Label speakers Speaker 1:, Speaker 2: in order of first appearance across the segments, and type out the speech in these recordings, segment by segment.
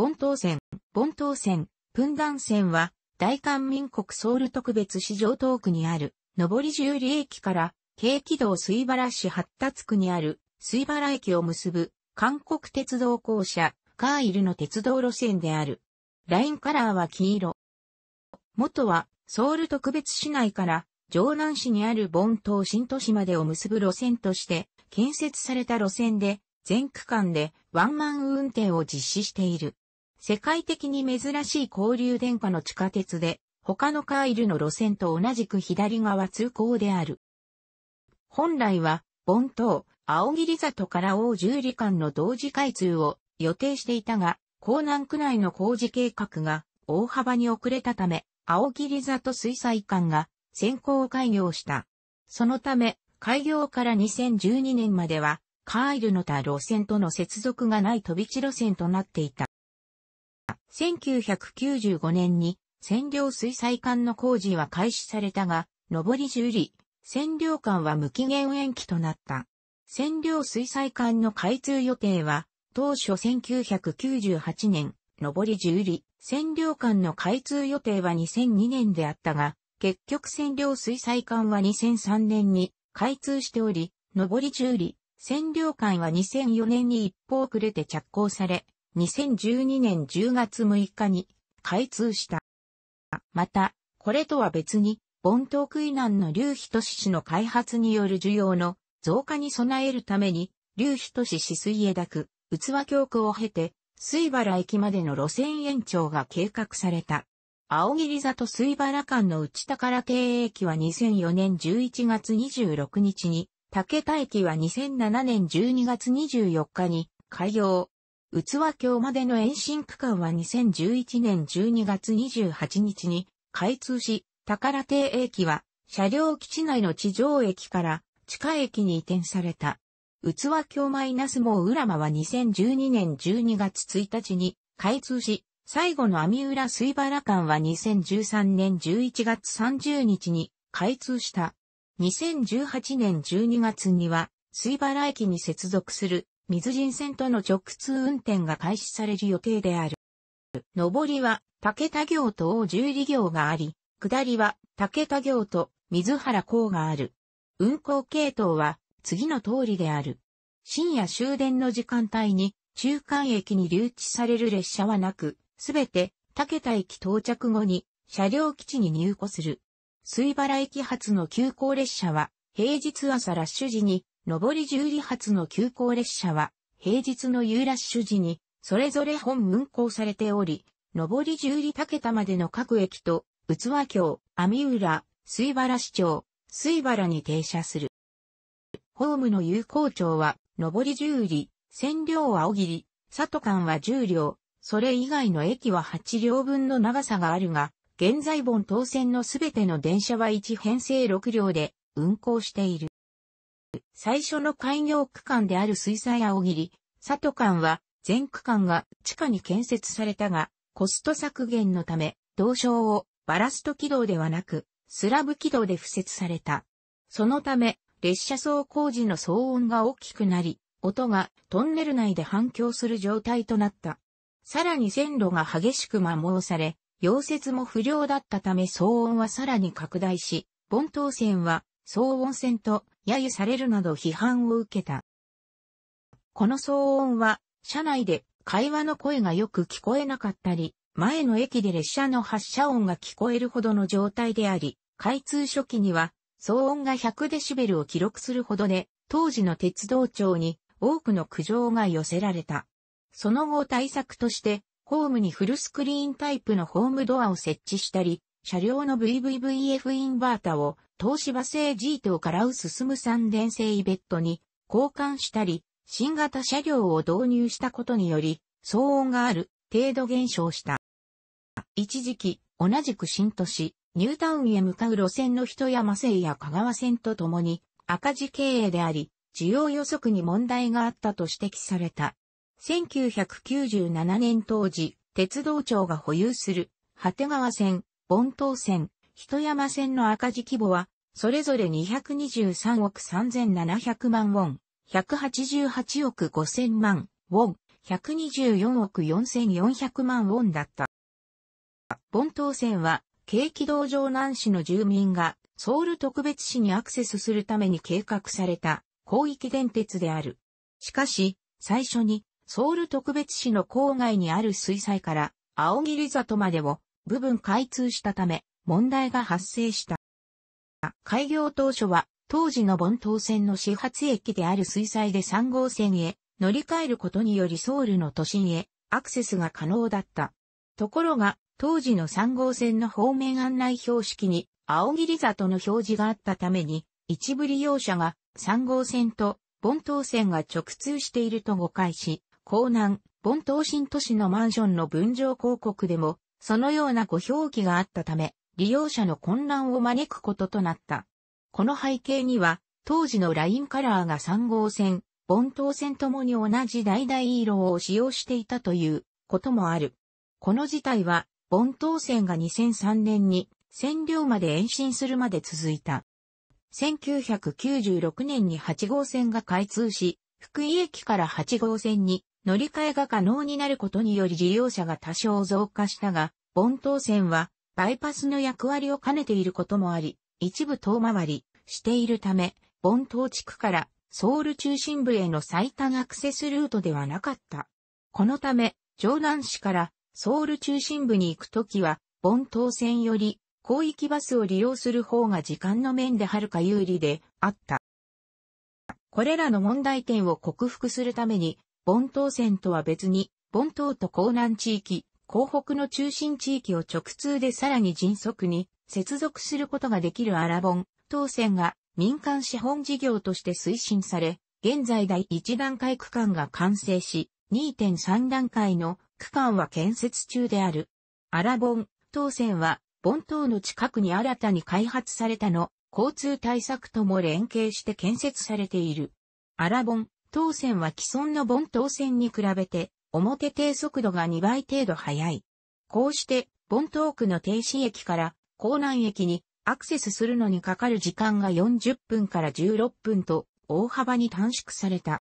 Speaker 1: 盆東線、盆東線、分断線は、大韓民国ソウル特別市場東区にある、上り十里駅から、京気道水原市発達区にある、水原駅を結ぶ、韓国鉄道公社、カーイルの鉄道路線である。ラインカラーは黄色。元は、ソウル特別市内から、城南市にある盆東新都市までを結ぶ路線として、建設された路線で、全区間でワンマン運転を実施している。世界的に珍しい交流電化の地下鉄で、他のカーイルの路線と同じく左側通行である。本来は、盆島、青霧里から大十里間の同時開通を予定していたが、江南区内の工事計画が大幅に遅れたため、青霧里水彩館が先行開業した。そのため、開業から2012年までは、カーイルの他路線との接続がない飛び地路線となっていた。1995年に占領水彩管の工事は開始されたが、上り十里、占領管は無期限延期となった。占領水彩管の開通予定は、当初1998年、上り十里、占領管の開通予定は2002年であったが、結局占領水彩管は2003年に開通しており、上り十里、占領管は2004年に一方遅れて着工され、2012年10月6日に開通した。また、これとは別に、盆東区以南の飛都市市の開発による需要の増加に備えるために、飛都市市水枝区、く、器教区を経て、水原駅までの路線延長が計画された。青霧座水原間の内宝営駅は2004年11月26日に、竹田駅は2007年12月24日に開業、器橋までの延伸区間は2011年12月28日に開通し、宝亭駅は車両基地内の地上駅から地下駅に移転された。器橋マイナスウ浦間は2012年12月1日に開通し、最後の網浦水原間は2013年11月30日に開通した。2018年12月には水原駅に接続する水神線との直通運転が開始される予定である。上りは竹田行と大十里行があり、下りは竹田行と水原港がある。運行系統は次の通りである。深夜終電の時間帯に中間駅に留置される列車はなく、すべて竹田駅到着後に車両基地に入庫する。水原駅発の急行列車は平日朝ラッシュ時に上り十里発の急行列車は、平日の夕ラッシュ時に、それぞれ本運行されており、上り十里竹田までの各駅と、宇和橋、網浦、水原市長、水原に停車する。ホームの有効町は、上り十里里、千両青り、里間は10両、それ以外の駅は8両分の長さがあるが、現在本当線のすべての電車は1編成6両で運行している。最初の開業区間である水彩青切、佐渡間は、全区間が地下に建設されたが、コスト削減のため、同床をバラスト軌道ではなく、スラブ軌道で敷設された。そのため、列車走行時の騒音が大きくなり、音がトンネル内で反響する状態となった。さらに線路が激しく摩耗され、溶接も不良だったため騒音はさらに拡大し、本島線は騒音線と揶揄されるなど批判を受けた。この騒音は、車内で会話の声がよく聞こえなかったり、前の駅で列車の発車音が聞こえるほどの状態であり、開通初期には騒音が100デシベルを記録するほどで、当時の鉄道庁に多くの苦情が寄せられた。その後対策として、ホームにフルスクリーンタイプのホームドアを設置したり、車両の VVVF インバータを東芝製 G 等からう進むム三電製イベットに交換したり、新型車両を導入したことにより、騒音がある程度減少した。一時期、同じく新都市、ニュータウンへ向かう路線の人山線や香川線とともに赤字経営であり、需要予測に問題があったと指摘された。1997年当時、鉄道庁が保有する、果て川線、盆東線、人山線の赤字規模は、それぞれ223億3700万ウォン、188億5000万ウォン、124億4400万ウォンだった。盆東線は、京気道上南市の住民がソウル特別市にアクセスするために計画された広域電鉄である。しかし、最初にソウル特別市の郊外にある水彩から青霧里までを部分開通したため、問題が発生した。開業当初は、当時の盆東線の始発駅である水彩で3号線へ乗り換えることによりソウルの都心へアクセスが可能だった。ところが、当時の3号線の方面案内標識に青霧里の表示があったために、一部利用者が3号線と盆東線が直通していると誤解し、江南、盆東新都市のマンションの分譲広告でもそのようなご表記があったため、利用者の混乱を招くこととなった。この背景には、当時のラインカラーが3号線、盆頭線ともに同じ橙色を使用していたということもある。この事態は、盆頭線が2003年に占領まで延伸するまで続いた。1996年に8号線が開通し、福井駅から8号線に乗り換えが可能になることにより利用者が多少増加したが、盆当線はバイパスの役割を兼ねていることもあり、一部遠回りしているため、盆当地区からソウル中心部への最短アクセスルートではなかった。このため、城南市からソウル中心部に行くときは、盆当線より広域バスを利用する方が時間の面ではるか有利であった。これらの問題点を克服するために、本島線とは別に、ン島と江南地域、江北の中心地域を直通でさらに迅速に接続することができるアラボン、当線が民間資本事業として推進され、現在第1段階区間が完成し、2.3段階の区間は建設中である。アラボン、当線は、ン島の近くに新たに開発されたの、交通対策とも連携して建設されている。アラボン、当線は既存の盆当線に比べて、表低速度が2倍程度速い。こうして、盆東区の停止駅から、港南駅にアクセスするのにかかる時間が40分から16分と、大幅に短縮された。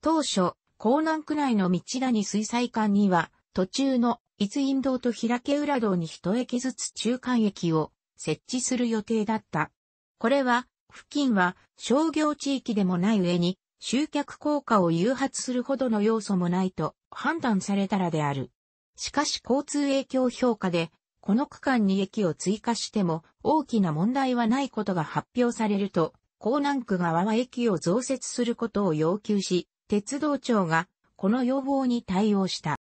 Speaker 1: 当初、港南区内の道谷水彩館には、途中の伊豆院道と平家浦道に一駅ずつ中間駅を設置する予定だった。これは、付近は商業地域でもない上に、集客効果を誘発するほどの要素もないと判断されたらである。しかし交通影響評価で、この区間に駅を追加しても大きな問題はないことが発表されると、江南区側は駅を増設することを要求し、鉄道庁がこの要望に対応した。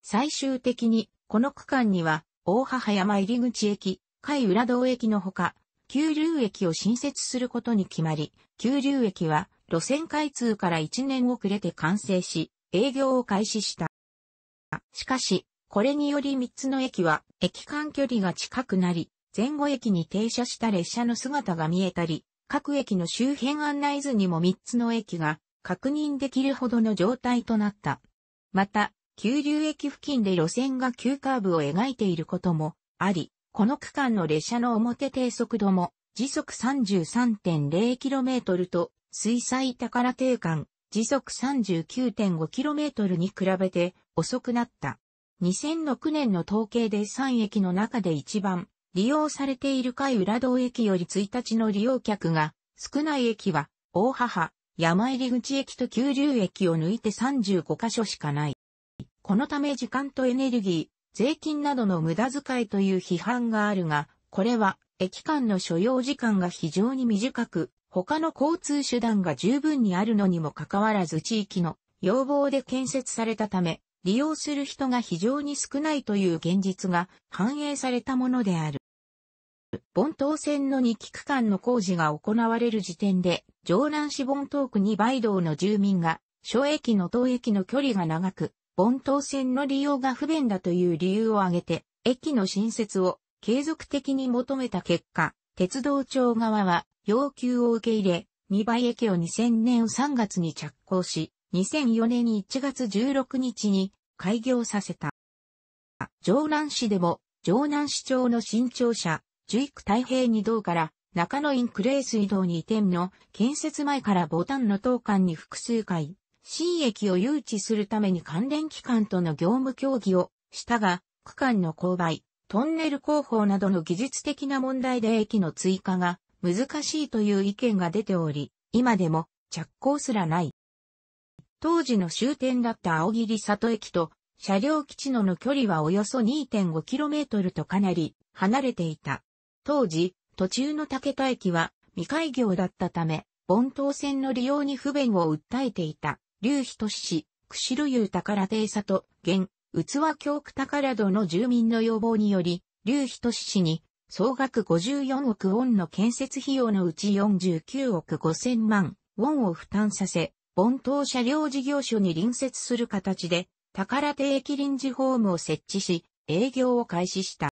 Speaker 1: 最終的に、この区間には、大母山入口駅、海浦道駅のほか、九龍駅を新設することに決まり、九龍駅は、路線開通から1年遅れて完成し、営業を開始した。しかし、これにより3つの駅は、駅間距離が近くなり、前後駅に停車した列車の姿が見えたり、各駅の周辺案内図にも3つの駅が確認できるほどの状態となった。また、急流駅付近で路線が急カーブを描いていることもあり、この区間の列車の表低速度も時速 33.0km と水彩宝定間、時速 39.5km に比べて遅くなった。2006年の統計で3駅の中で一番利用されている海浦道駅より1日の利用客が少ない駅は大母、山入口駅と九龍駅を抜いて35カ所しかない。このため時間とエネルギー、税金などの無駄遣いという批判があるが、これは駅間の所要時間が非常に短く、他の交通手段が十分にあるのにもかかわらず地域の要望で建設されたため、利用する人が非常に少ないという現実が反映されたものである。盆東線の2期区間の工事が行われる時点で、城南市盆東区に梅道の住民が、諸駅の東駅の距離が長く、盆東線の利用が不便だという理由を挙げて、駅の新設を継続的に求めた結果、鉄道庁側は要求を受け入れ、未倍駅を2000年3月に着工し、2004年1月16日に開業させた。城南市でも、城南市長の新庁舎、樹育太平二道から中野院クレー水道に移転の建設前からボタンの当館に複数回、新駅を誘致するために関連機関との業務協議をしたが、区間の勾配、トンネル工法などの技術的な問題で駅の追加が難しいという意見が出ており、今でも着工すらない。当時の終点だった青霧里駅と車両基地のの距離はおよそ 2.5km とかなり離れていた。当時、途中の竹田駅は未開業だったため、盆島線の利用に不便を訴えていた、劉仁氏、釧路湯宝亭里、現、器京教区宝戸の住民の要望により、劉仁氏に総額54億ウォンの建設費用のうち49億5千万ウォンを負担させ、本島車両事業所に隣接する形で、宝定駅臨時ホームを設置し、営業を開始した。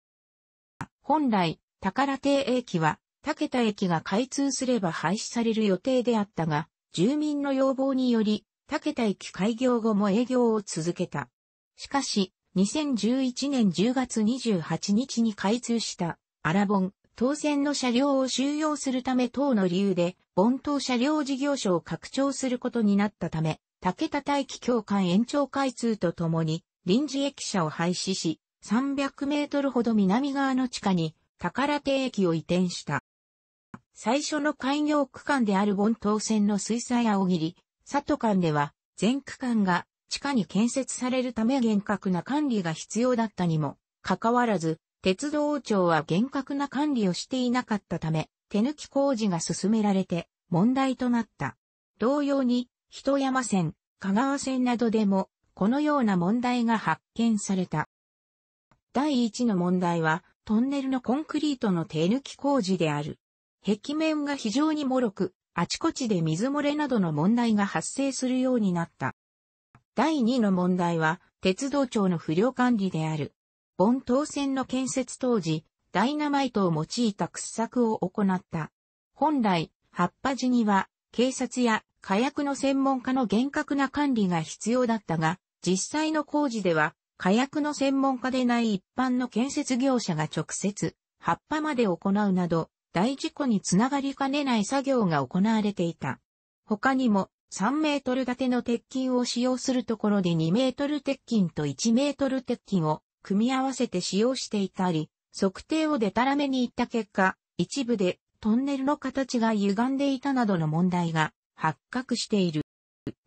Speaker 1: 本来、宝定駅は、竹田駅が開通すれば廃止される予定であったが、住民の要望により、竹田駅開業後も営業を続けた。しかし、2011年10月28日に開通したアラボン、当選の車両を収容するため等の理由で、盆当車両事業所を拡張することになったため、竹田大気教官延長開通とともに、臨時駅舎を廃止し、300メートルほど南側の地下に、宝手駅を移転した。最初の開業区間である盆当線の水彩青切、佐渡間では、全区間が地下に建設されるため厳格な管理が必要だったにも、かかわらず、鉄道庁は厳格な管理をしていなかったため、手抜き工事が進められて問題となった。同様に、人山線、香川線などでも、このような問題が発見された。第一の問題は、トンネルのコンクリートの手抜き工事である。壁面が非常に脆く、あちこちで水漏れなどの問題が発生するようになった。第2の問題は、鉄道庁の不良管理である。本島線の建設当時、ダイナマイトを用いた掘削を行った。本来、葉っぱ時には、警察や火薬の専門家の厳格な管理が必要だったが、実際の工事では、火薬の専門家でない一般の建設業者が直接、葉っぱまで行うなど、大事故につながりかねない作業が行われていた。他にも、3メートル建ての鉄筋を使用するところで2メートル鉄筋と1メートル鉄筋を組み合わせて使用していたり、測定をデタラメに行った結果、一部でトンネルの形が歪んでいたなどの問題が発覚している。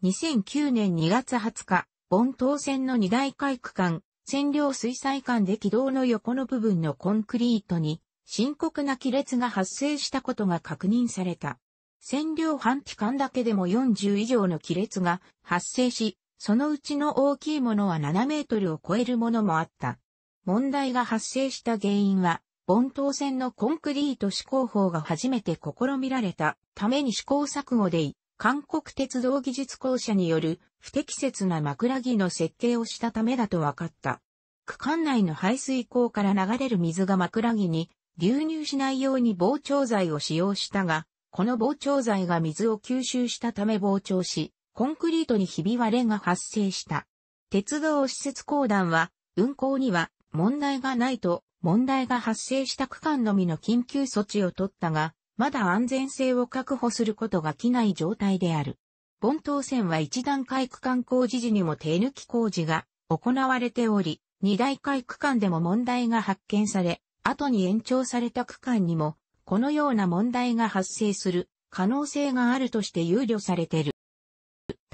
Speaker 1: 2009年2月20日、盆東線の二大海区間、線量水彩間で軌道の横の部分のコンクリートに深刻な亀裂が発生したことが確認された。線量半期間だけでも40以上の亀裂が発生し、そのうちの大きいものは7メートルを超えるものもあった。問題が発生した原因は、盆島線のコンクリート試行法が初めて試みられたために試行錯誤でい、韓国鉄道技術公社による不適切な枕木の設計をしたためだと分かった。区間内の排水口から流れる水が枕木に流入しないように膨張剤を使用したが、この膨張剤が水を吸収したため膨張し、コンクリートにひび割れが発生した。鉄道施設公団は、運行には問題がないと、問題が発生した区間のみの緊急措置を取ったが、まだ安全性を確保することが来ない状態である。本島線は一段階区間工事時にも手抜き工事が行われており、二大階区間でも問題が発見され、後に延長された区間にも、このような問題が発生する可能性があるとして憂慮されている。